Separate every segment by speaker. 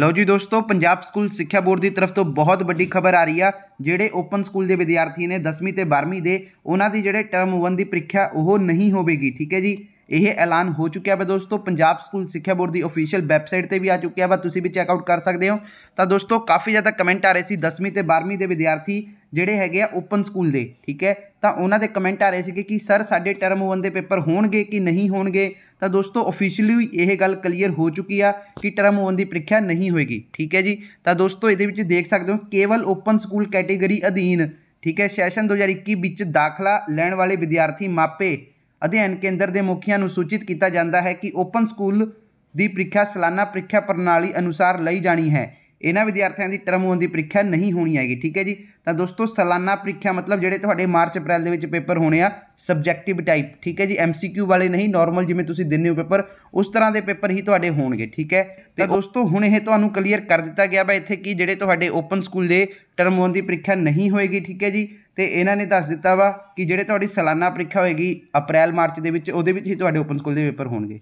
Speaker 1: ਲਓ ਜੀ ਦੋਸਤੋ ਪੰਜਾਬ ਸਕੂਲ ਸਿੱਖਿਆ ਬੋਰਡ ਦੀ ਤਰਫ ਤੋਂ ਬਹੁਤ ਵੱਡੀ ਖਬਰ ਆ ਰਹੀ ਆ ਜਿਹੜੇ ਓਪਨ ਸਕੂਲ ਦੇ ਵਿਦਿਆਰਥੀ ਨੇ 10ਵੀਂ ਤੇ 12ਵੀਂ ਦੇ ਉਹਨਾਂ ਦੀ ਜਿਹੜੇ ਟਰਮ 1 ਦੀ ਪ੍ਰੀਖਿਆ ਉਹ ਨਹੀਂ ਹੋਵੇਗੀ ਠੀਕ ਹੈ ਜੀ ਇਹ ਐਲਾਨ ਹੋ ਚੁੱਕਿਆ ਹੈ ਦੋਸਤੋ ਪੰਜਾਬ ਸਕੂਲ ਸਿੱਖਿਆ ਬੋਰਡ ਦੀ ਅਫੀਸ਼ੀਅਲ ਵੈਬਸਾਈਟ ਤੇ ਵੀ ਆ ਚੁੱਕਿਆ ਹੈ ਤੁਸੀਂ ਵੀ ਚੈੱਕ ਆਊਟ ਕਰ ਸਕਦੇ ਹੋ ਤਾਂ ਦੋਸਤੋ ਕਾਫੀ ਜ਼ਿਆਦਾ ਕਮੈਂਟ ਆ ਰਹੇ ਸੀ 10ਵੀਂ ਤੇ 12ਵੀਂ ਦੇ ਵਿਦਿਆਰਥੀ ਜਿਹੜੇ ਹੈਗੇ ਆ ਓਪਨ ਸਕੂਲ ਦੇ ਠੀਕ ਹੈ ਤਾਂ ਉਹਨਾਂ ਦੇ ਕਮੈਂਟ ਆ ਰਹੇ ਸੀਗੇ ਕਿ ਸਰ ਸਾਡੇ ਟਰਮ 1 ਦੇ ਪੇਪਰ ਹੋਣਗੇ ਕਿ ਨਹੀਂ ਹੋਣਗੇ ਤਾਂ ਦੋਸਤੋ ਅਫੀਸ਼ੀਅਲੀ ਇਹ ਗੱਲ ਕਲੀਅਰ ਹੋ ਚੁੱਕੀ ਆ ਕਿ ਟਰਮ 1 ਦੀ ਪ੍ਰੀਖਿਆ ਨਹੀਂ ਹੋਏਗੀ ਠੀਕ ਹੈ ਜੀ ਤਾਂ ਦੋਸਤੋ ਇਹਦੇ ਵਿੱਚ ਦੇਖ ਸਕਦੇ ਹੋ ਕੇਵਲ ਓਪਨ ਸਕੂਲ ਕੈਟਾਗਰੀ ਅਧੀਨ ਠੀਕ ਹੈ ਸੈਸ਼ਨ 2021 ਵਿੱਚ ਦਾਖਲਾ ਲੈਣ ਵਾਲੇ ਵਿਦਿਆਰਥੀ ਮਾਪੇ ਅਧਿਐਨ ਕੇਂਦਰ ਦੇ ਮੁਖੀਆਂ ਨੂੰ ਸੂਚਿਤ ਕੀਤਾ ਜਾਂਦਾ ਹੈ ਕਿ ਓਪਨ ਸਕੂਲ ਦੀ ਪ੍ਰੀਖਿਆ ਸਾਲਾਨਾ ਪ੍ਰੀਖਿਆ ਪ੍ਰਣਾਲੀ ਅਨੁਸਾਰ ਲਈ ਜਾਣੀ ਹੈ ਇਹਨਾਂ ਵਿਦਿਆਰਥੀਆਂ ਦੀ ਟਰਮ 1 ਦੀ ਪ੍ਰੀਖਿਆ ਨਹੀਂ ਹੋਣੀ ਹੈਗੀ ਠੀਕ ਹੈ ਜੀ ਤਾਂ ਦੋਸਤੋ ਸਾਲਾਨਾ ਪ੍ਰੀਖਿਆ ਮਤਲਬ ਜਿਹੜੇ ਤੁਹਾਡੇ ਮਾਰਚ ਅਪ੍ਰੈਲ ਦੇ ਵਿੱਚ ਪੇਪਰ ਹੋਣੇ ਆ ਸਬਜੈਕਟਿਵ ਟਾਈਪ ਠੀਕ ਹੈ ਜੀ ਐਮਸੀਕਿਊ ਵਾਲੇ ਨਹੀਂ ਨਾਰਮਲ ਜਿਵੇਂ ਤੁਸੀਂ ਦਿੰਨੇ ਹੋ ਪੇਪਰ ਉਸ ਤਰ੍ਹਾਂ ਦੇ ਪੇਪਰ ਹੀ ਤੁਹਾਡੇ ਹੋਣਗੇ ਠੀਕ ਹੈ ਤੇ ਦੋਸਤੋ ਹੁਣ ਇਹ ਤੁਹਾਨੂੰ ਕਲੀਅਰ ਕਰ ਦਿੱਤਾ ਗਿਆ ਵਾ ਇੱਥੇ ਕਿ ਜਿਹੜੇ ਤੁਹਾਡੇ ਓਪਨ ਸਕੂਲ ਦੇ ਟਰਮ 1 ਦੀ ਪ੍ਰੀਖਿਆ ਨਹੀਂ ਹੋਏਗੀ ਠੀਕ ਹੈ ਜੀ ਤੇ ਇਹਨਾਂ ਨੇ ਦੱਸ ਦਿੱਤਾ ਵਾ ਕਿ ਜਿਹੜੇ ਤੁਹਾਡੀ ਸਾਲਾਨਾ ਪ੍ਰੀਖਿਆ ਹੋਏਗੀ ਅਪ੍ਰੈਲ ਮਾਰਚ ਦੇ ਵਿੱਚ ਉਹਦੇ ਵਿੱਚ ਹੀ ਤੁਹਾਡੇ ਓਪਨ ਸਕੂਲ ਦੇ ਪੇਪਰ ਹੋਣਗੇ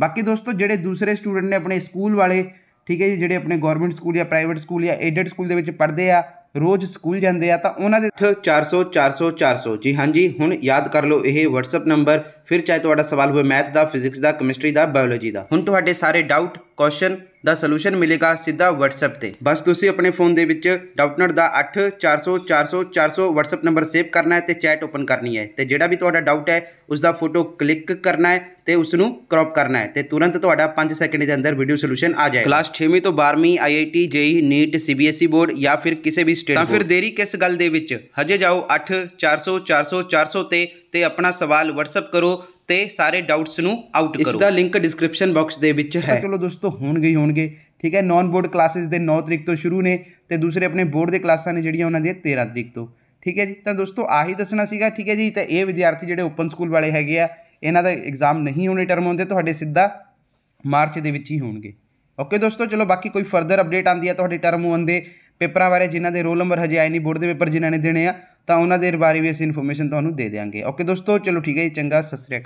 Speaker 1: ਬਾਕੀ ਦੋਸਤੋ ਜਿਹੜੇ ਦੂਸਰੇ ਸਟੂਡੈਂਟ ਨੇ ਆਪਣੇ ਸਕੂਲ ਵਾਲੇ ਠੀਕ ਹੈ ਜੀ ਜਿਹੜੇ ਆਪਣੇ ਗਵਰਨਮੈਂਟ ਸਕੂਲ ਜਾਂ ਪ੍ਰਾਈਵੇਟ ਸਕੂਲ ਜਾਂ ਐਡਡ ਸਕੂਲ ਦੇ ਵਿੱਚ ਪੜ੍ਹਦੇ ਆ ਰੋਜ਼ ਸਕੂਲ ਜਾਂਦੇ ਆ ਤਾਂ ਉਹਨਾਂ ਦੇ 400 400 400 ਜੀ ਹਾਂਜੀ ਹੁਣ ਯਾਦ ਕਰ ਲਓ ਇਹ WhatsApp ਨੰਬਰ ਫਿਰ ਚਾਹੇ ਤੁਹਾਡਾ ਸਵਾਲ ਹੋਵੇ ਮੈਥ ਦਾ ਫਿਜ਼ਿਕਸ ਦਾ ਕੈਮਿਸਟਰੀ ਦਾ ਬਾਇਓਲੋਜੀ ਦਾ ਹੁਣ ਤੁਹਾਡੇ ਸਾਰੇ ਡਾਊਟ ਕੁਐਸਚਨ ਦਾ ਸੋਲੂਸ਼ਨ ਮਿਲੇਗਾ ਸਿੱਧਾ WhatsApp ਤੇ ਬਸ ਤੁਸੀਂ ਆਪਣੇ ਫੋਨ ਦੇ ਵਿੱਚ ਡਾਊਟਨਟ ਦਾ 8400400400 WhatsApp ਨੰਬਰ ਸੇਵ ਕਰਨਾ ਹੈ ਤੇ ਚੈਟ ਓਪਨ ਕਰਨੀ ਹੈ ਤੇ ਜਿਹੜਾ ਵੀ ਤੁਹਾਡਾ ਡਾਊਟ ਹੈ ਉਸ ਦਾ ਫੋਟੋ ਕਲਿੱਕ ਕਰਨਾ ਹੈ ਤੇ ਉਸ ਨੂੰ ਕ੍ਰੌਪ ਕਰਨਾ ਹੈ ਤੇ ਤੁਰੰਤ ਤੁਹਾਡਾ 5 ਸੈਕਿੰਡ ਦੇ ਅੰਦਰ ਵੀਡੀਓ ਸੋਲੂਸ਼ਨ ਆ ਜਾਏਗਾ ਕਲਾਸ 6ਵੀਂ ਤੋਂ 12ਵੀਂ IIT JEE NEET CBSE board ਜਾਂ ਫਿਰ ਕਿਸੇ ਵੀ ਸਟੇਟ ਤਾਂ ਫਿਰ ਦੇਰੀ ਕਿਸ ਗੱਲ ਦੇ ਵਿੱਚ ਹਜੇ ਜਾਓ 8400400400 ਤੇ ਤੇ ਆਪਣਾ ਸਵਾਲ WhatsApp ਕਰੋ ਤੇ ਸਾਰੇ ਡਾਊਟਸ ਨੂੰ ਆਊਟ ਕਰੋ ਇਸ ਦਾ ਲਿੰਕ ਡਿਸਕ੍ਰਿਪਸ਼ਨ ਬਾਕਸ ਦੇ ਵਿੱਚ ਹੈ ਚਲੋ ਦੋਸਤੋ ਹੋਣ ਗਈ ਹੋਣਗੇ ਠੀਕ ਹੈ ਨਾਨ ਬੋਰਡ ਕਲਾਸਿਸ ਦੇ 9 ਤਰੀਕ ਤੋਂ ਸ਼ੁਰੂ ਨੇ ਤੇ ਦੂਸਰੇ ਆਪਣੇ ਬੋਰਡ ਦੇ ਕਲਾਸਾਂ ਨੇ ਜਿਹੜੀਆਂ ਉਹਨਾਂ ਦੀਆਂ 13 ਤਰੀਕ ਤੋਂ ਠੀਕ ਹੈ ਜੀ ਤਾਂ ਦੋਸਤੋ ਆਹੀ ਦੱਸਣਾ ਸੀਗਾ ਠੀਕ ਹੈ ਜੀ ਤਾਂ ਇਹ ਵਿਦਿਆਰਥੀ ਜਿਹੜੇ ਓਪਨ ਸਕੂਲ ਵਾਲੇ ਹੈਗੇ ਆ ਇਹਨਾਂ ਦਾ ਐਗਜ਼ਾਮ ਨਹੀਂ ਹੋਣੇ ਟਰਮ ਹੁੰਦੇ ਤੁਹਾਡੇ ਸਿੱਧਾ ਮਾਰਚ ਦੇ ਵਿੱਚ ਹੀ ਹੋਣਗੇ ਓਕੇ ਦੋਸਤੋ ਚਲੋ ਬਾਕੀ ਕੋਈ ਫਰਦਰ ਅਪਡੇਟ ਆਂਦੀ ਹੈ ਤੁਹਾਡੇ ਟਰਮ ਹੋਣ ਦੇ ਪੇਪਰਾਂ ਬਾਰੇ ਜਿਨ੍ਹਾਂ ਦੇ ਰੋਲ ਨੰਬਰ ਹਜੇ ਆਏ ਨਹੀਂ ਬੋਰਡ ਦੇ ਪੇਪਰ ਜਿਨ੍ਹਾਂ ਨੇ ਦੇਣੇ ਆ ਤਾਂ ਉਹਨਾਂ ਦੇ ਬਾਰੇ ਵੀ ਅਸੀਂ ਇਨਫੋਰਮੇਸ਼ਨ ਤੁਹਾਨੂੰ ਦੇ ਦਿਆਂਗੇ ਓਕੇ ਦੋਸਤੋ ਚਲੋ ਠੀਕ ਹੈ ਜੀ ਚੰਗਾ ਸਤਿ ਸ੍ਰੀ ਅਕਾਲ